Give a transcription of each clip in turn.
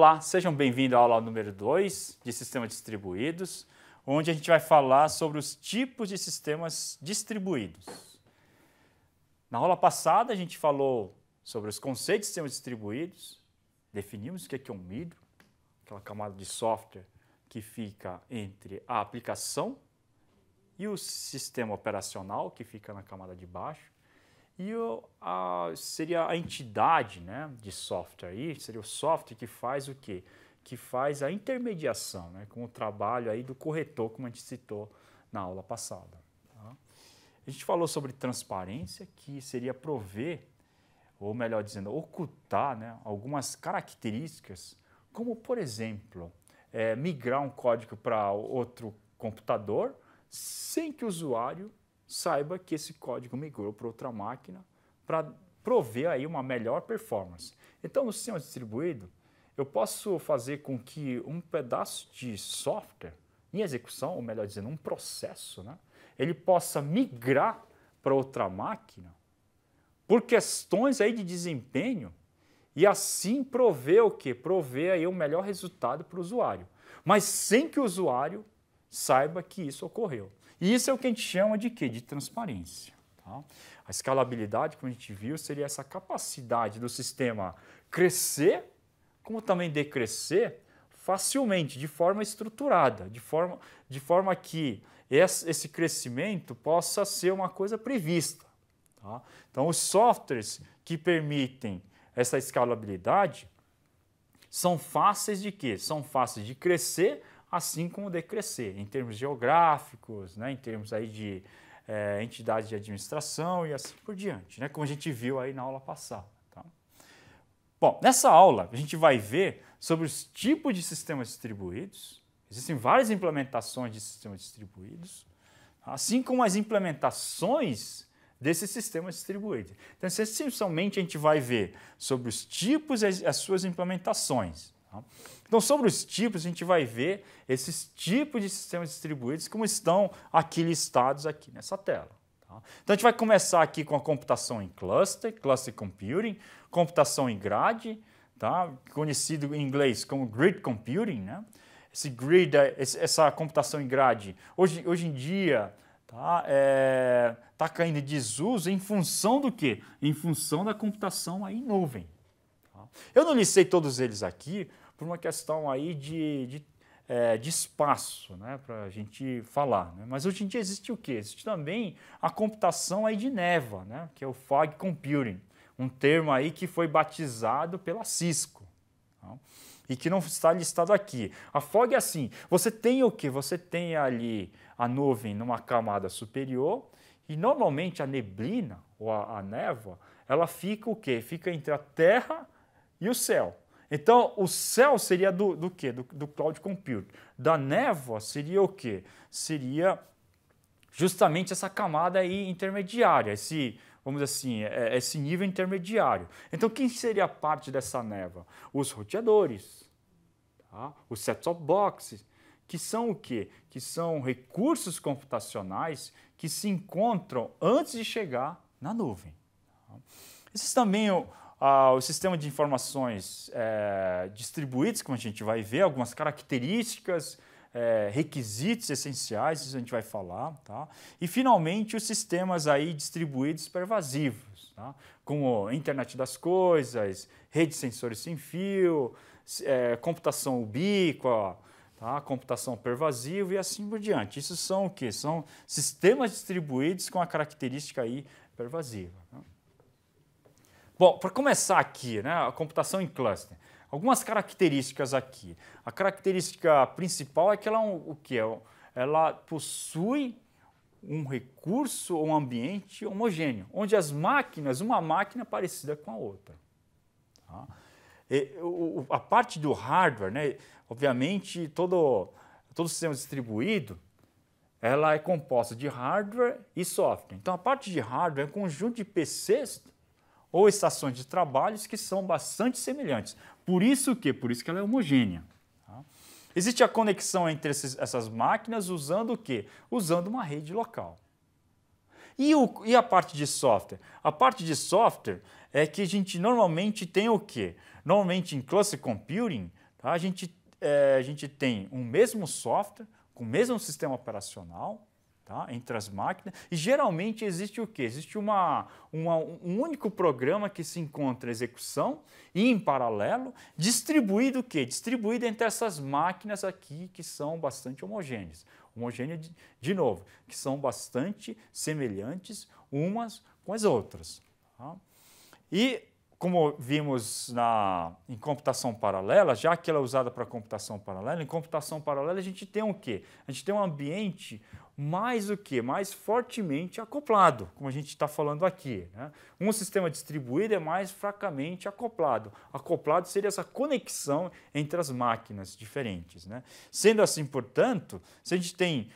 Olá, sejam bem-vindos à aula número 2 de sistemas distribuídos, onde a gente vai falar sobre os tipos de sistemas distribuídos. Na aula passada, a gente falou sobre os conceitos de sistemas distribuídos, definimos o que é, é um MIDO, aquela camada de software que fica entre a aplicação e o sistema operacional, que fica na camada de baixo. E o, a, seria a entidade né, de software aí, seria o software que faz o quê? Que faz a intermediação né, com o trabalho aí do corretor, como a gente citou na aula passada. Tá? A gente falou sobre transparência, que seria prover, ou melhor dizendo, ocultar né, algumas características, como por exemplo, é, migrar um código para outro computador sem que o usuário saiba que esse código migrou para outra máquina para prover aí uma melhor performance. Então, no sistema distribuído, eu posso fazer com que um pedaço de software em execução, ou melhor dizendo, um processo, né, ele possa migrar para outra máquina por questões aí de desempenho e assim prover o que? Prover aí o um melhor resultado para o usuário, mas sem que o usuário saiba que isso ocorreu. E isso é o que a gente chama de quê? De transparência. Tá? A escalabilidade, como a gente viu, seria essa capacidade do sistema crescer, como também decrescer, facilmente, de forma estruturada, de forma, de forma que esse crescimento possa ser uma coisa prevista. Tá? Então, os softwares que permitem essa escalabilidade são fáceis de quê? São fáceis de crescer assim como decrescer em termos geográficos, né, em termos aí de é, eh, entidade de administração e assim por diante, né, como a gente viu aí na aula passada. Tá? Bom, nessa aula a gente vai ver sobre os tipos de sistemas distribuídos, existem várias implementações de sistemas distribuídos, assim como as implementações desses sistemas distribuídos. Então, essencialmente a gente vai ver sobre os tipos e as suas implementações. Tá? Então, sobre os tipos, a gente vai ver esses tipos de sistemas distribuídos como estão aqui listados aqui nessa tela. Tá? Então, a gente vai começar aqui com a computação em cluster, cluster computing, computação em grade, tá? conhecido em inglês como grid computing. Né? Esse grid, essa computação em grade, hoje, hoje em dia está é, tá caindo em desuso em função do quê? Em função da computação aí em nuvem. Tá? Eu não listei todos eles aqui, por uma questão aí de, de, é, de espaço né, para a gente falar. Né? Mas hoje em dia existe o quê? Existe também a computação aí de neva, né, que é o fog computing, um termo aí que foi batizado pela Cisco. Tá? E que não está listado aqui. A FOG é assim: você tem o que? Você tem ali a nuvem numa camada superior, e normalmente a neblina ou a, a névoa, ela fica o quê? Fica entre a terra e o céu. Então, o céu seria do, do quê? Do, do cloud computing. Da névoa seria o quê? Seria justamente essa camada aí intermediária, esse, vamos dizer assim, é, é, esse nível intermediário. Então, quem seria parte dessa névoa? Os roteadores, tá? os set-top boxes, que são o quê? Que são recursos computacionais que se encontram antes de chegar na nuvem. Tá? Esses também ah, o sistema de informações é, distribuídos, como a gente vai ver, algumas características, é, requisitos essenciais, isso a gente vai falar, tá? E finalmente os sistemas aí distribuídos pervasivos, tá? Como internet das coisas, redes sensores sem fio, é, computação ubíqua, tá? computação pervasiva e assim por diante. Isso são o que? São sistemas distribuídos com a característica aí pervasiva. Né? Bom, para começar aqui, né, a computação em cluster. Algumas características aqui. A característica principal é que ela, é o que é? ela possui um recurso ou um ambiente homogêneo, onde as máquinas, uma máquina parecida com a outra. Tá? E, o, a parte do hardware, né, obviamente, todo, todo sistema distribuído, ela é composta de hardware e software. Então, a parte de hardware é um conjunto de PCs ou estações de trabalhos que são bastante semelhantes. Por isso que, por isso que ela é homogênea. Tá? Existe a conexão entre esses, essas máquinas usando o quê? Usando uma rede local. E, o, e a parte de software? A parte de software é que a gente normalmente tem o quê? Normalmente em cluster computing, tá? a, gente, é, a gente tem um mesmo software, com o mesmo sistema operacional, Tá? entre as máquinas. E geralmente existe o quê? Existe uma, uma, um único programa que se encontra em execução e em paralelo, distribuído o quê? Distribuído entre essas máquinas aqui que são bastante homogêneas. Homogêneas, de, de novo, que são bastante semelhantes umas com as outras. Tá? E como vimos na, em computação paralela, já que ela é usada para computação paralela, em computação paralela a gente tem o quê? A gente tem um ambiente mais o que? Mais fortemente acoplado, como a gente está falando aqui. Né? Um sistema distribuído é mais fracamente acoplado. Acoplado seria essa conexão entre as máquinas diferentes. Né? Sendo assim, portanto, se a gente tem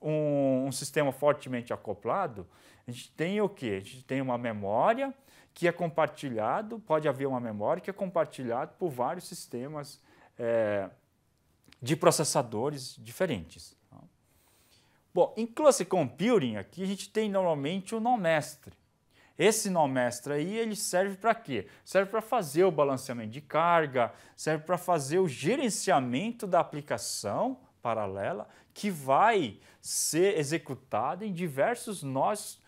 um, um sistema fortemente acoplado, a gente tem o que? A gente tem uma memória que é compartilhado, pode haver uma memória que é compartilhada por vários sistemas é, de processadores diferentes. Bom, em Classic Computing, aqui a gente tem normalmente o nomestre mestre Esse nomestre mestre aí, ele serve para quê? Serve para fazer o balanceamento de carga, serve para fazer o gerenciamento da aplicação paralela que vai ser executada em diversos nós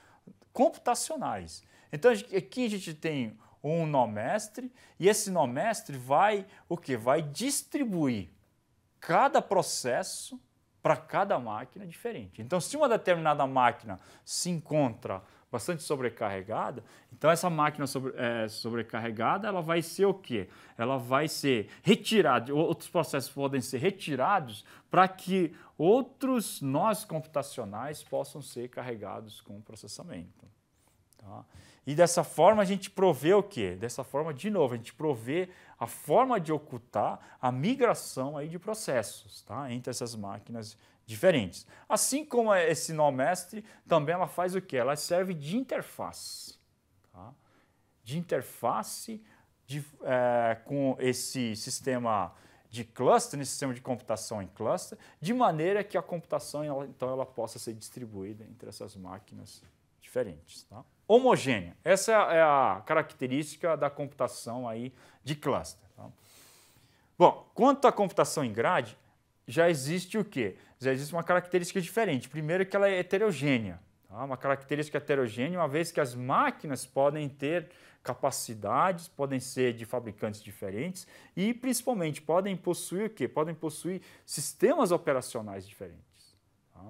computacionais. Então aqui a gente tem um nomestre e esse nomestre vai o que vai distribuir cada processo para cada máquina diferente. Então, se uma determinada máquina se encontra bastante sobrecarregada, então essa máquina sobre, é, sobrecarregada ela vai ser o quê? Ela vai ser retirada, outros processos podem ser retirados para que outros nós computacionais possam ser carregados com o processamento. Tá? E dessa forma a gente provê o quê? Dessa forma, de novo, a gente provê a forma de ocultar a migração aí de processos tá? entre essas máquinas diferentes. Assim como esse nó mestre, também ela faz o quê? Ela serve de interface. Tá? De interface de, é, com esse sistema de cluster, nesse sistema de computação em cluster, de maneira que a computação ela, então ela possa ser distribuída entre essas máquinas diferentes. Tá? homogênea. Essa é, é a característica da computação aí de cluster. Tá? Bom, quanto à computação em grade, já existe o quê? Já existe uma característica diferente. Primeiro é que ela é heterogênea, tá? uma característica heterogênea, uma vez que as máquinas podem ter capacidades, podem ser de fabricantes diferentes e, principalmente, podem possuir o quê? Podem possuir sistemas operacionais diferentes. Tá?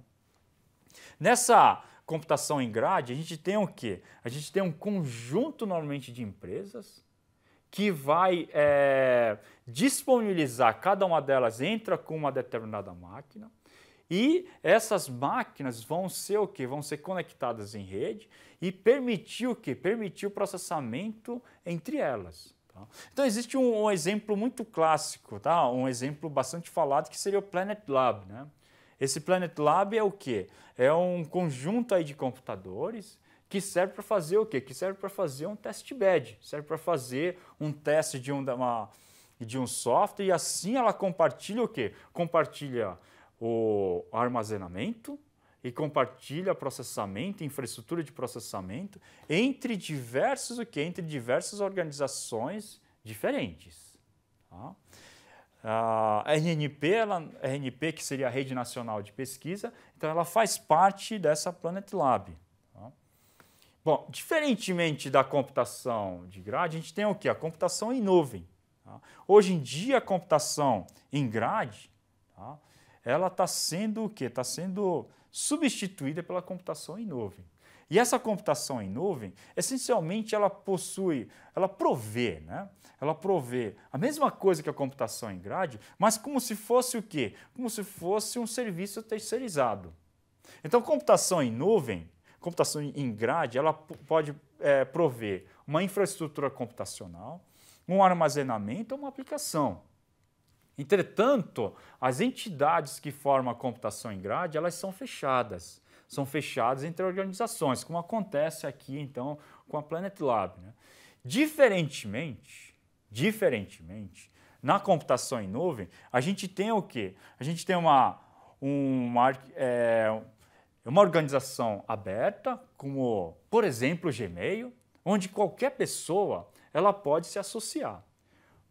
Nessa computação em grade, a gente tem o quê? A gente tem um conjunto normalmente de empresas que vai é, disponibilizar cada uma delas entra com uma determinada máquina e essas máquinas vão ser o que vão ser conectadas em rede e permitir o que permitir o processamento entre elas tá? então existe um, um exemplo muito clássico tá um exemplo bastante falado que seria o Planet Lab né esse Planet Lab é o quê? É um conjunto aí de computadores que serve para fazer o quê? Que serve para fazer um testbed, serve para fazer um teste de, um, uma, de um software e assim ela compartilha o quê? Compartilha o armazenamento e compartilha processamento, infraestrutura de processamento entre diversos o que entre diversas organizações diferentes. Tá? A RNP, ela, RNP, que seria a Rede Nacional de Pesquisa, então ela faz parte dessa Planet Lab. Tá? Bom, diferentemente da computação de grade, a gente tem o que? A computação em nuvem. Tá? Hoje em dia, a computação em grade, tá? ela está sendo o quê? Está sendo substituída pela computação em nuvem. E essa computação em nuvem, essencialmente, ela possui, ela provê, né? Ela provê a mesma coisa que a computação em grade, mas como se fosse o quê? Como se fosse um serviço terceirizado. Então, computação em nuvem, computação em grade, ela pode é, prover uma infraestrutura computacional, um armazenamento ou uma aplicação. Entretanto, as entidades que formam a computação em grade, elas são fechadas são fechados entre organizações, como acontece aqui então com a Planet Lab. Né? Diferentemente, diferentemente, na computação em nuvem, a gente tem o quê? A gente tem uma, uma, é, uma organização aberta, como, por exemplo, o Gmail, onde qualquer pessoa ela pode se associar.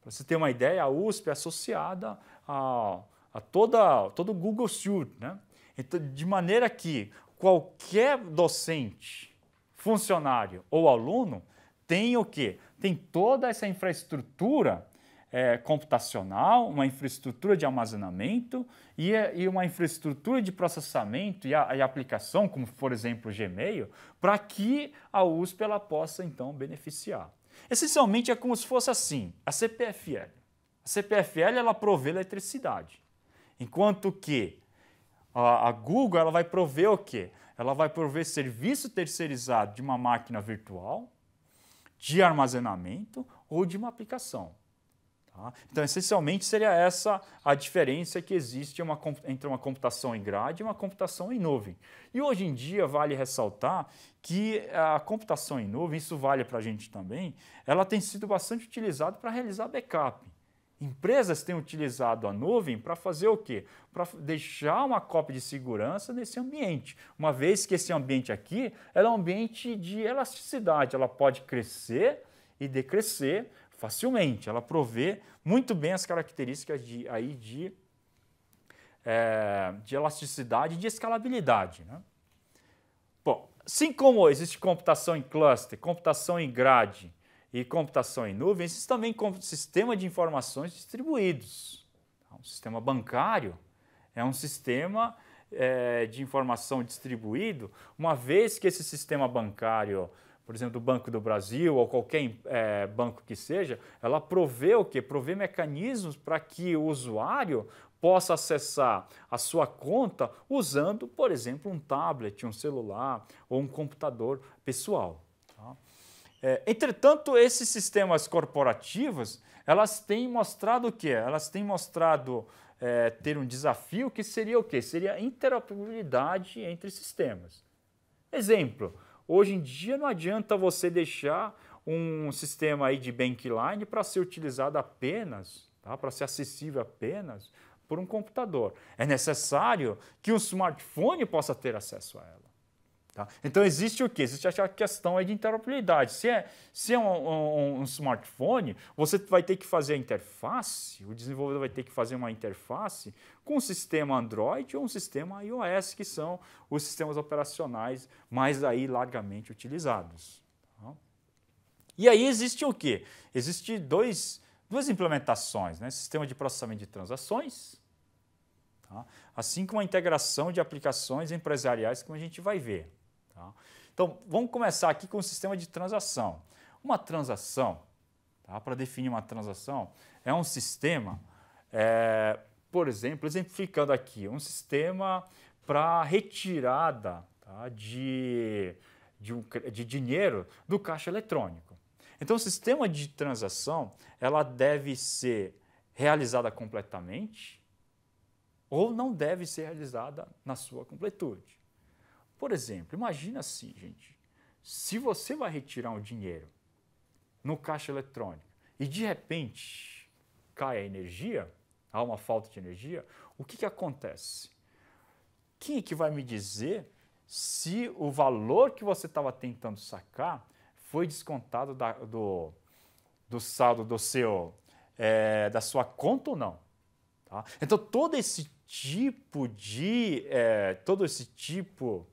Para você ter uma ideia, a USP é associada a, a toda, todo o Google Suite, né? Então, de maneira que qualquer docente, funcionário ou aluno tem o quê? Tem toda essa infraestrutura é, computacional, uma infraestrutura de armazenamento e, é, e uma infraestrutura de processamento e, a, e aplicação, como por exemplo o Gmail, para que a USP ela possa então beneficiar. Essencialmente é como se fosse assim, a CPFL. A CPFL ela provê eletricidade, enquanto que a, Google ela vai prover o quê? Ela vai prover serviço terceirizado de uma máquina virtual, de armazenamento ou de uma aplicação. Tá? Então, essencialmente, seria essa a diferença que existe uma, entre uma computação em grade e uma computação em nuvem. E hoje em dia, vale ressaltar que a computação em nuvem, isso vale para a gente também, ela tem sido bastante utilizada para realizar backup. Empresas têm utilizado a nuvem para fazer o quê? Para deixar uma cópia de segurança nesse ambiente. Uma vez que esse ambiente aqui é um ambiente de elasticidade, ela pode crescer e decrescer facilmente. Ela provê muito bem as características de, aí de, é, de elasticidade e de escalabilidade. Né? Bom, assim como existe computação em cluster, computação em grade, e computação em nuvem, esses também sistema de informações distribuídos. Tá? Um sistema bancário é um sistema é, de informação distribuído, uma vez que esse sistema bancário, por exemplo, do Banco do Brasil ou qualquer é, banco que seja, ela provê o quê? Provê mecanismos para que o usuário possa acessar a sua conta usando, por exemplo, um tablet, um celular ou um computador pessoal. É, entretanto, esses sistemas corporativos, elas têm mostrado o quê? Elas têm mostrado é, ter um desafio que seria o quê? Seria a interoperabilidade entre sistemas. Exemplo, hoje em dia não adianta você deixar um sistema aí de bankline para ser utilizado apenas, tá? para ser acessível apenas por um computador. É necessário que um smartphone possa ter acesso a ela. Tá? Então existe o que? Existe a questão aí de interoperabilidade. Se é, se é um, um, um, smartphone, você vai ter que fazer a interface, o desenvolvedor vai ter que fazer uma interface com um sistema Android ou um sistema iOS, que são os sistemas operacionais mais aí largamente utilizados. Tá? E aí existe o que? Existem duas implementações, né? sistema de processamento de transações, tá? assim como a integração de aplicações empresariais, como a gente vai ver. Tá? Então, vamos começar aqui com o sistema de transação. Uma transação, tá? para definir uma transação, é um sistema, é, por exemplo, exemplificando aqui, um sistema para retirada tá? de, de, um, de dinheiro do caixa eletrônico. Então, o sistema de transação ela deve ser realizada completamente ou não deve ser realizada na sua completude. Por exemplo, imagina assim, gente, se você vai retirar um dinheiro no caixa eletrônico e de repente cai a energia, há uma falta de energia, o que, que acontece? Quem é que vai me dizer se o valor que você estava tentando sacar foi descontado da, do, do saldo do seu, é, da sua conta ou não? Tá? Então todo esse tipo de, é, todo esse tipo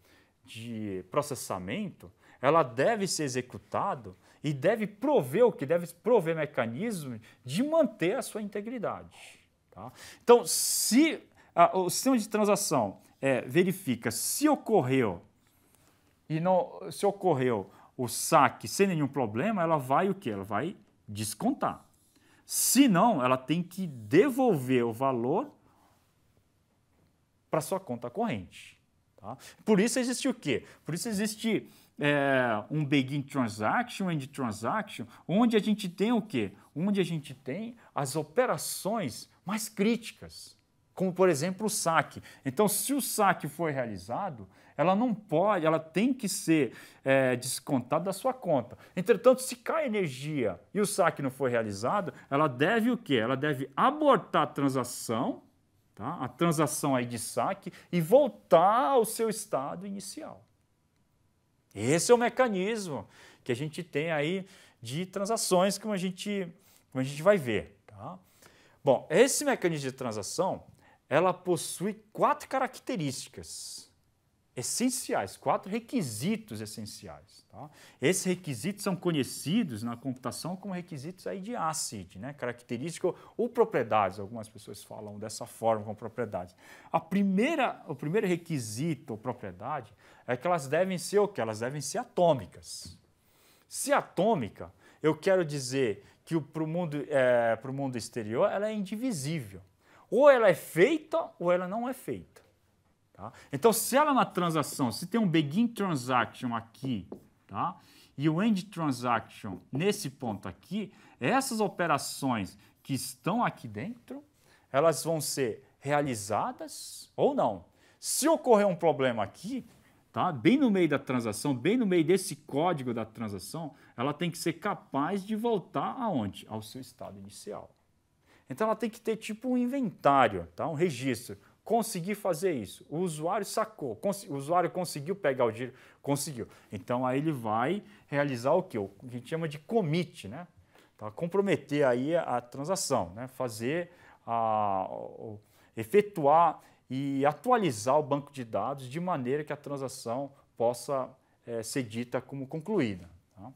de processamento, ela deve ser executada e deve prover o que deve prover mecanismos de manter a sua integridade. Tá? Então, se a, o sistema de transação é, verifica se ocorreu e não se ocorreu o saque sem nenhum problema, ela vai o que? Ela vai descontar. Se não, ela tem que devolver o valor para sua conta corrente. Tá? Por isso existe o quê? Por isso existe é, um begin transaction, end transaction, onde a gente tem o quê? Onde a gente tem as operações mais críticas, como por exemplo o saque. Então, se o saque foi realizado, ela não pode, ela tem que ser é, descontada da sua conta. Entretanto, se cai energia e o saque não foi realizado, ela deve o quê? Ela deve abortar a transação tá? a transação aí de saque e voltar ao seu estado inicial. Esse é o mecanismo que a gente tem aí de transações, como a gente, como a gente vai ver. Tá? Bom, esse mecanismo de transação, ela possui quatro características essenciais, quatro requisitos essenciais. Tá? Esses requisitos são conhecidos na computação como requisitos aí de ACID, né? características ou propriedades, algumas pessoas falam dessa forma, com propriedades. A primeira, o primeiro requisito ou propriedade é que elas devem ser o que? Elas devem ser atômicas. Se atômica, eu quero dizer que para o mundo, é, mundo exterior ela é indivisível. Ou ela é feita ou ela não é feita. Tá? Então, se ela é uma transação, se tem um begin transaction aqui tá? e o end transaction nesse ponto aqui, essas operações que estão aqui dentro, elas vão ser realizadas ou não. Se ocorrer um problema aqui, tá? bem no meio da transação, bem no meio desse código da transação, ela tem que ser capaz de voltar aonde? Ao seu estado inicial. Então ela tem que ter tipo um inventário, tá? um registro. Consegui fazer isso. O usuário sacou, o usuário conseguiu pegar o dinheiro, conseguiu. Então aí ele vai realizar o que a gente chama de commit, né? Então, é comprometer aí a transação, né? Fazer a, efetuar e atualizar o banco de dados de maneira que a transação possa é, ser dita como concluída. Tá?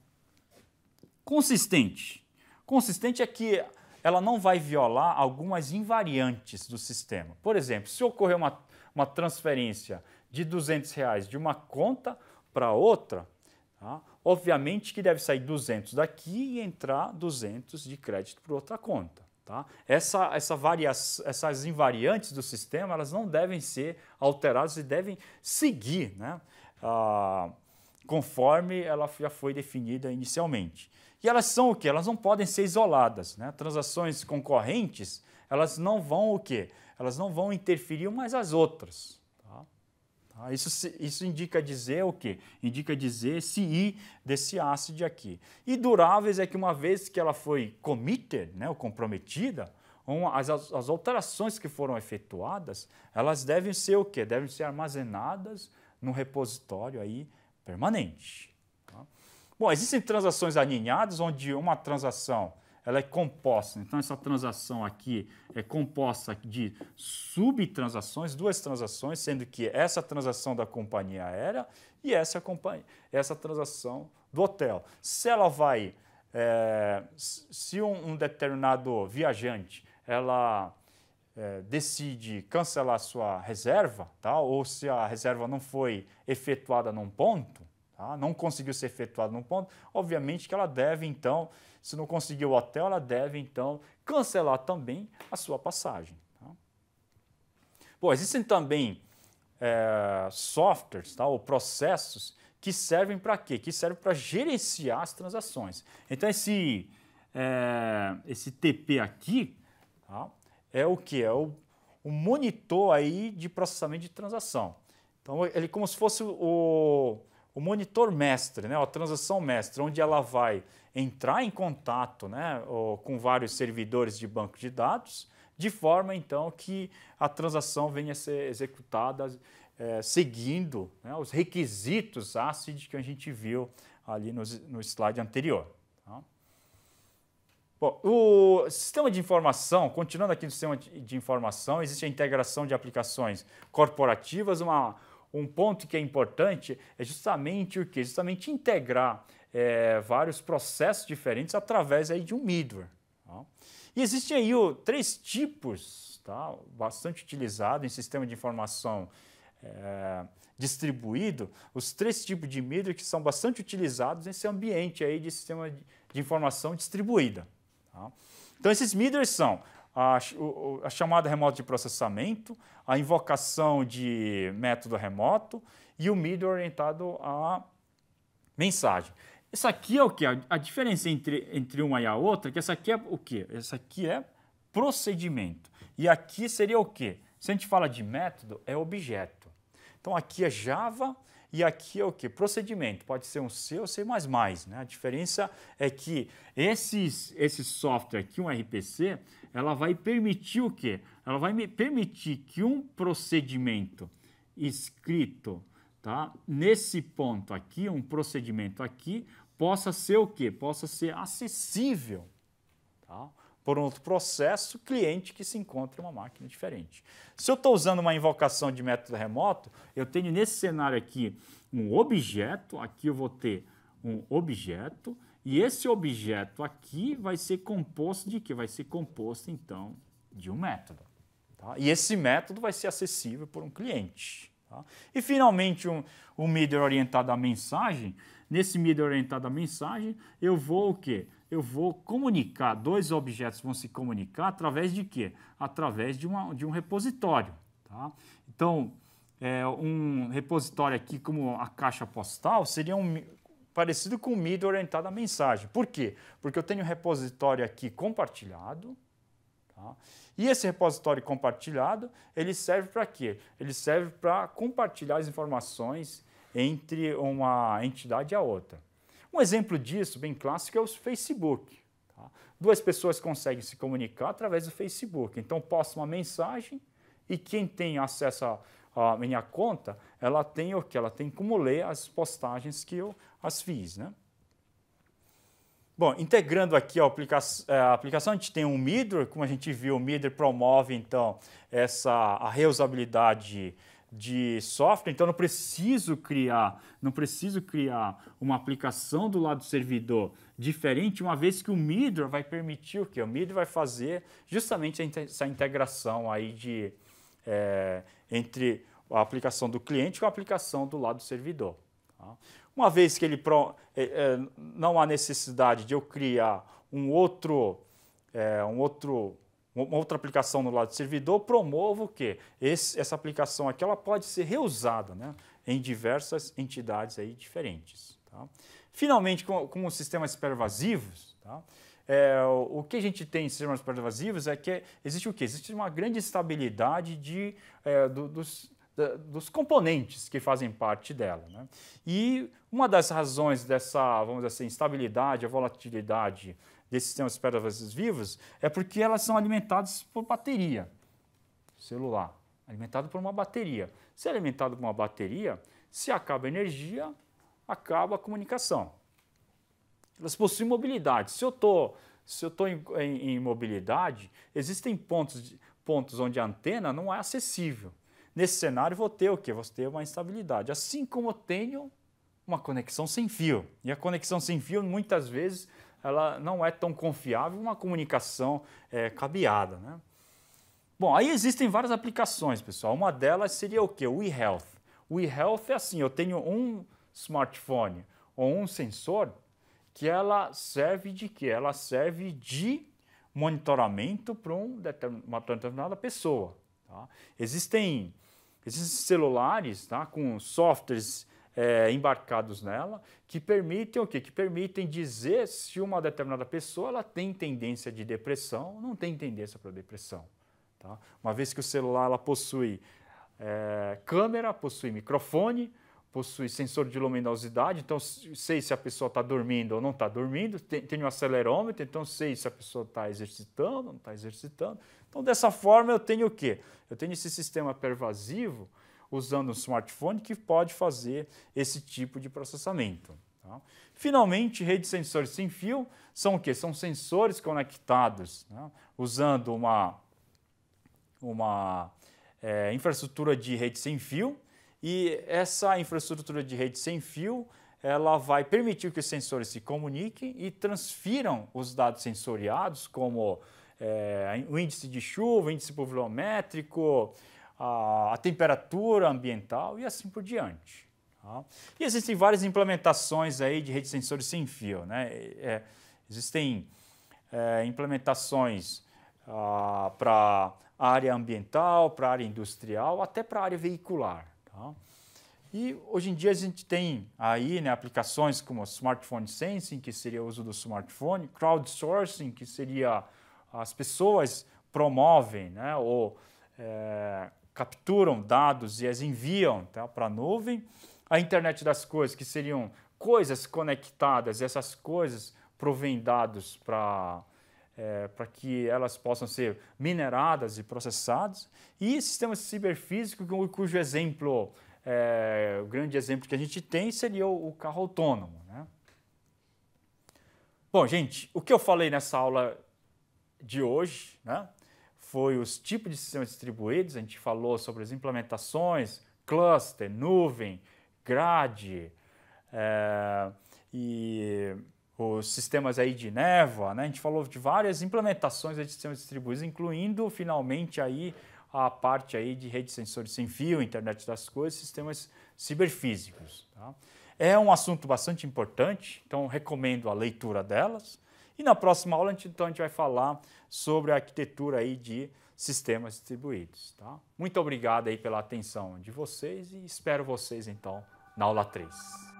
Consistente. Consistente é que ela não vai violar algumas invariantes do sistema. Por exemplo, se ocorrer uma, uma transferência de 200 reais de uma conta para outra, tá? obviamente que deve sair 200 daqui e entrar 200 de crédito para outra conta. Tá? Essa, essa varia, essas invariantes do sistema elas não devem ser alteradas e devem seguir né? ah, conforme ela já foi definida inicialmente. E elas são o quê? Elas não podem ser isoladas. Né? Transações concorrentes, elas não vão o quê? Elas não vão interferir umas às outras. Tá? Tá? Isso, isso indica dizer o quê? Indica dizer se I desse ácido aqui. E duráveis é que uma vez que ela foi committed, né, ou comprometida, uma, as, as alterações que foram efetuadas, elas devem ser o quê? Devem ser armazenadas num repositório aí permanente. Bom, existem transações aninhadas onde uma transação ela é composta. Então, essa transação aqui é composta de subtransações, duas transações, sendo que essa transação da companhia aérea e essa, companhia, essa transação do hotel. Se ela vai, é, se um, um, determinado viajante ela é, decide cancelar sua reserva, tá? ou se a reserva não foi efetuada num ponto, Tá? Não conseguiu ser efetuado num ponto, obviamente que ela deve então, se não conseguiu o hotel, ela deve então cancelar também a sua passagem. Tá? Bom, existem também é, softwares tá? ou processos que servem para quê? Que servem para gerenciar as transações. Então esse, é, esse TP aqui tá? é o que? É o, o monitor aí de processamento de transação. Então ele é como se fosse o o monitor mestre, né, a transação mestre, onde ela vai entrar em contato né, com vários servidores de banco de dados, de forma então que a transação venha a ser executada é, seguindo né, os requisitos ACID que a gente viu ali no, no slide anterior. Tá? Bom, o sistema de informação, continuando aqui no sistema de informação, existe a integração de aplicações corporativas, uma um ponto que é importante é justamente o que? Justamente integrar é, vários processos diferentes através aí de um middleware. Tá? E existem aí ó, três tipos, tá? bastante utilizado em sistema de informação é, distribuído, os três tipos de middleware que são bastante utilizados nesse ambiente aí de sistema de informação distribuída. Tá? Então esses middleware são a, a chamada remota de processamento, a invocação de método remoto e o mídia orientado à mensagem. Essa aqui é o que? A diferença entre, entre uma e a outra, é que essa aqui é o que? Essa aqui é procedimento. E aqui seria o que? Se a gente fala de método, é objeto. Então aqui é Java e aqui é o que? Procedimento. Pode ser um C ou C++. Né? A diferença é que esses, esse software aqui, um RPC, ela vai permitir o quê? Ela vai me permitir que um procedimento escrito, tá? Nesse ponto aqui, um procedimento aqui possa ser o quê? Possa ser acessível, tá? Por outro processo, cliente que se encontra em uma máquina diferente. Se eu estou usando uma invocação de método remoto, eu tenho nesse cenário aqui um objeto, aqui eu vou ter um objeto e esse objeto aqui vai ser composto de que? Vai ser composto, então, de um método. Tá? E esse método vai ser acessível por um cliente. Tá? E, finalmente, um, um mídia orientado à mensagem. Nesse mídia orientado à mensagem, eu vou o quê? Eu vou comunicar, dois objetos vão se comunicar através de quê? Através de, uma, de um repositório. Tá? Então, é, um repositório aqui como a caixa postal seria um, parecido com o mídia orientado à mensagem. Por quê? Porque eu tenho um repositório aqui compartilhado, tá? e esse repositório compartilhado, ele serve para quê? Ele serve para compartilhar as informações entre uma entidade e a outra. Um exemplo disso, bem clássico, é o Facebook. Tá? Duas pessoas conseguem se comunicar através do Facebook, então posta uma mensagem, e quem tem acesso a a minha conta, ela tem o que? Ela tem como ler as postagens que eu as fiz, né? Bom, integrando aqui a, aplica é, a aplicação, a gente tem um Midor, como a gente viu, o Midor promove então essa a reusabilidade de software, então não preciso criar, não preciso criar uma aplicação do lado do servidor diferente, uma vez que o Midor vai permitir o que? O Midor vai fazer justamente essa integração aí de, é, entre a aplicação do cliente com a aplicação do lado do servidor. Tá? Uma vez que ele pro, é, é não há necessidade de eu criar um outro, é, um outro uma outra aplicação no lado do servidor, promovo o quê? Esse, essa aplicação aqui ela pode ser reusada né, em diversas entidades aí diferentes. Tá? Finalmente, com, com os sistemas pervasivos, tá? É, o que a gente tem em sistemas pervasivos é que existe o quê? Existe uma grande estabilidade de, é, do, dos, da, dos componentes que fazem parte dela. Né? E uma das razões dessa, vamos dizer assim, instabilidade, a volatilidade desses sistemas pervasivos vivos é porque elas são alimentadas por bateria celular, alimentado por uma bateria. Se é alimentado por uma bateria, se acaba a energia, acaba a comunicação. Elas possuem mobilidade. Se eu estou se eu em, em, em mobilidade, existem pontos, pontos onde a antena não é acessível. Nesse cenário, vou ter o quê? Vou ter uma instabilidade. Assim como eu tenho uma conexão sem fio. E a conexão sem fio, muitas vezes, ela não é tão confiável, uma comunicação é, cabeada. Né? Bom, aí existem várias aplicações, pessoal. Uma delas seria o quê? O e-health. O e-health é assim, eu tenho um smartphone ou um sensor que ela serve de quê? Ela serve de monitoramento para um uma determinada pessoa. Tá? Existem, esses celulares tá? com softwares é, embarcados nela que permitem o quê? Que permitem dizer se uma determinada pessoa ela tem tendência de depressão ou não tem tendência para depressão. Tá? Uma vez que o celular ela possui é, câmera, possui microfone, possui sensor de luminosidade, então sei se a pessoa está dormindo ou não está dormindo, tem um acelerômetro, então sei se a pessoa está exercitando ou não está exercitando. Então, dessa forma, eu tenho o quê? Eu tenho esse sistema pervasivo usando um smartphone que pode fazer esse tipo de processamento. Tá? Finalmente, redes sensores sem fio são o quê? São sensores conectados, né? usando uma, uma é, infraestrutura de rede sem fio, e essa infraestrutura de rede sem fio, ela vai permitir que os sensores se comuniquem e transfiram os dados sensoriados, como é, o índice de chuva, o índice pluviométrico, a, a, temperatura ambiental e assim por diante. Tá? E existem várias implementações aí de redes de sensores sem fio. Né? É, existem é, implementações ah, para área ambiental, para área industrial, até para área veicular. E hoje em dia a gente tem aí né, aplicações como smartphone sensing, que seria o uso do smartphone, crowdsourcing, que seria as pessoas promovem né, ou é, capturam dados e as enviam tá, para a nuvem, a internet das coisas, que seriam coisas conectadas, essas coisas provêm dados para é, para que elas possam ser mineradas e processadas, e sistema ciberfísico, cujo exemplo, é, o grande exemplo que a gente tem seria o, o carro autônomo. Né? Bom, gente, o que eu falei nessa aula de hoje né, foi os tipos de sistemas distribuídos, a gente falou sobre as implementações, cluster, nuvem, grade, é, e os sistemas aí de névoa, né? A gente falou de várias implementações de sistemas distribuídos, incluindo finalmente aí a parte aí de redes de sensores sem fio, internet das coisas, sistemas ciberfísicos. Tá? É um assunto bastante importante, então recomendo a leitura delas. E na próxima aula, a gente, então, a gente vai falar sobre a arquitetura aí de sistemas distribuídos. Tá? Muito obrigado aí pela atenção de vocês e espero vocês, então, na aula 3.